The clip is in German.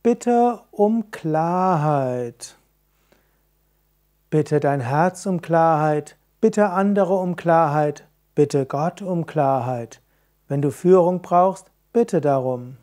Bitte um Klarheit. Bitte dein Herz um Klarheit. Bitte andere um Klarheit. Bitte Gott um Klarheit. Wenn du Führung brauchst, bitte darum.